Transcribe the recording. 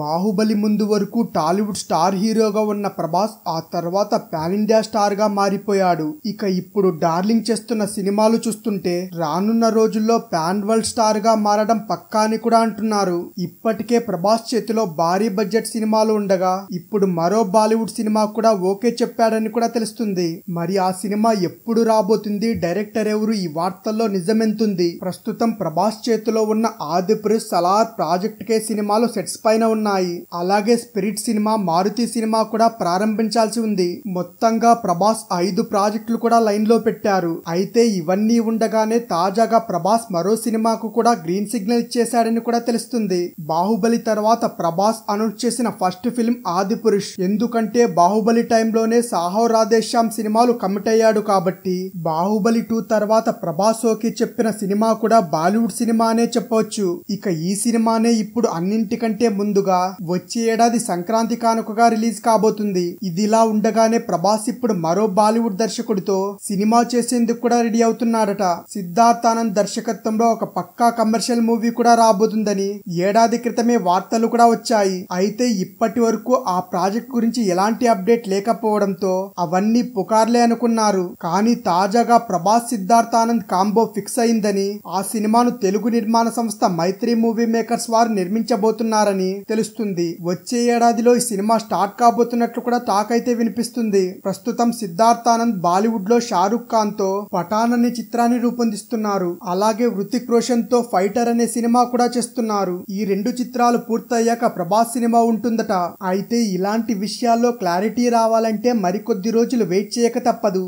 బాహుబలి ముందు వరకు టాలీవుడ్ స్టార్ హీరోగా ఉన్న ప్రభాస్ ఆ తర్వాత పాన్ ఇండియా స్టార్ గా మారిపోయాడు ఇక ఇప్పుడు డార్లింగ్ చేస్తున్న సినిమాలు చూస్తుంటే రానున్న రోజుల్లో పాన్ వరల్డ్ స్టార్ గా మారడం పక్కా అని కూడా అంటున్నారు ఇప్పటికే ప్రభాస్ చేతిలో భారీ బడ్జెట్ సినిమాలు ఉండగా ఇప్పుడు మరో బాలీవుడ్ సినిమా కూడా ఓకే చెప్పాడని కూడా తెలుస్తుంది మరి ఆ సినిమా ఎప్పుడు రాబోతుంది డైరెక్టర్ ఎవరు ఈ వార్తల్లో నిజమెంతుంది ప్రస్తుతం ప్రభాస్ చేతిలో ఉన్న ఆదిపురుష్ సలార్ ప్రాజెక్ట్ కే సినిమాలు సెట్స్ పైన ఉన్నాయి ఉన్నాయి అలాగే స్పిరిట్ సినిమా మారుతి సినిమా కూడా ప్రారంభించాల్సి ఉంది మొత్తంగా ప్రభాస్ ఐదు ప్రాజెక్టులు కూడా లైన్ లో పెట్టారు అయితే ఇవన్నీ ఉండగానే తాజాగా ప్రభాస్ మరో సినిమాకు కూడా గ్రీన్ సిగ్నల్ ఇచ్చేశాడని కూడా తెలుస్తుంది బాహుబలి తర్వాత ప్రభాస్ అనౌన్స్ చేసిన ఫస్ట్ ఫిల్మ్ ఆది పురుష్ ఎందుకంటే బాహుబలి టైంలోనే సాహో రాధేశ్యామ్ సినిమాలు కమిట్ అయ్యాడు కాబట్టి బాహుబలి టూ తర్వాత ప్రభాస్ ఓకి చెప్పిన సినిమా కూడా బాలీవుడ్ అనే చెప్పవచ్చు ఇక ఈ సినిమానే ఇప్పుడు అన్నింటికంటే ముందుగా కానుకగా వచ్చే ఏడాది సంక్రాంతి కానుకగా రిలీజ్ కాబోతుంది ఇదిలా ఉండగానే ప్రభాస్ ఇప్పుడు మరో బాలీవుడ్ దర్శకుడితో సినిమా చేసేందుకు కూడా రెడీ అవుతున్నాడట సిద్ధార్థ్ ఆనంద్ దర్శకత్వంలో ఒక పక్కా కమర్షియల్ మూవీ కూడా రాబోతుందని ఏడాది క్రితమే వార్తలు కూడా వచ్చాయి అయితే ఇప్పటి వరకు ఆ ప్రాజెక్ట్ గురించి ఎలాంటి అప్డేట్ లేకపోవడంతో అవన్నీ పుకార్లే అనుకున్నారు కానీ తాజాగా ప్రభాస్ సిద్ధార్థ్ ఆనంద్ కాంబో ఫిక్స్ అయిందని ఆ సినిమాను తెలుగు నిర్మాణ సంస్థ మైత్రి మూవీ మేకర్స్ వారు నిర్మించబోతున్నారని తెలుస్తుంది వచ్చే ఏడాదిలో ఈ సినిమా స్టార్ట్ కాబోతున్నట్లు కూడా టాక్ అయితే వినిపిస్తుంది ప్రస్తుతం సిద్ధార్థ్ ఆనంద్ బాలీవుడ్ లో షారుఖ్ ఖాన్ తో పఠాన్ అనే చిత్రాన్ని రూపొందిస్తున్నారు అలాగే హృతిక్ రోషన్ తో ఫైటర్ అనే సినిమా కూడా చేస్తున్నారు ఈ రెండు చిత్రాలు పూర్తయ్యాక ప్రభాస్ సినిమా ఉంటుందట అయితే ఇలాంటి విషయాల్లో క్లారిటీ రావాలంటే మరికొద్ది రోజులు వెయిట్ చేయక తప్పదు